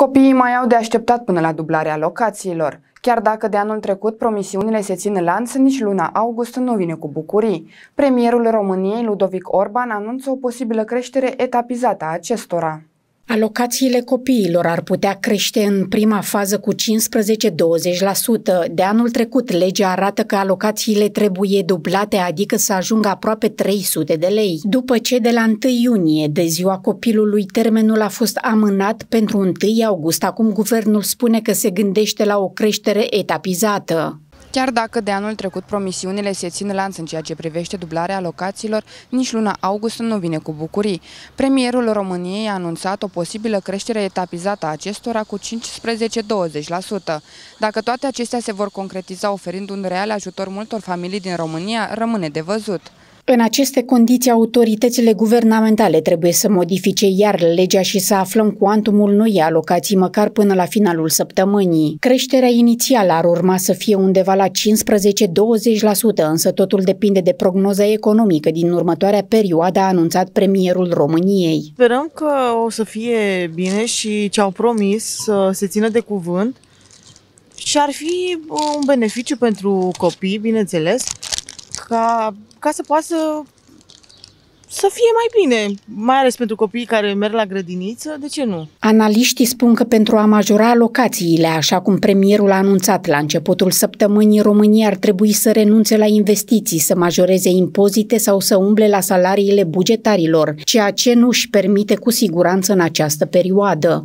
Copiii mai au de așteptat până la dublarea locațiilor. Chiar dacă de anul trecut promisiunile se țin lanț, nici luna august nu vine cu bucurii. Premierul României, Ludovic Orban, anunță o posibilă creștere etapizată a acestora. Alocațiile copiilor ar putea crește în prima fază cu 15-20%. De anul trecut, legea arată că alocațiile trebuie dublate, adică să ajungă aproape 300 de lei. După ce de la 1 iunie, de ziua copilului, termenul a fost amânat pentru 1 august, acum guvernul spune că se gândește la o creștere etapizată. Chiar dacă de anul trecut promisiunile se țin lanț în ceea ce privește dublarea alocațiilor, nici luna august nu vine cu bucurii. Premierul României a anunțat o posibilă creștere etapizată a acestora cu 15-20%. Dacă toate acestea se vor concretiza oferind un real ajutor multor familii din România, rămâne de văzut. În aceste condiții, autoritățile guvernamentale trebuie să modifice iar legea și să aflăm cuantumul noi alocații măcar până la finalul săptămânii. Creșterea inițială ar urma să fie undeva la 15-20%, însă totul depinde de prognoza economică din următoarea perioadă, a anunțat premierul României. Sperăm că o să fie bine și ce au promis să se țină de cuvânt și ar fi uh, un beneficiu pentru copii, bineînțeles, ca, ca să poată să, să fie mai bine, mai ales pentru copiii care merg la grădiniță, de ce nu? Analiștii spun că pentru a majora locațiile, așa cum premierul a anunțat la începutul săptămânii, România ar trebui să renunțe la investiții, să majoreze impozite sau să umble la salariile bugetarilor, ceea ce nu își permite cu siguranță în această perioadă.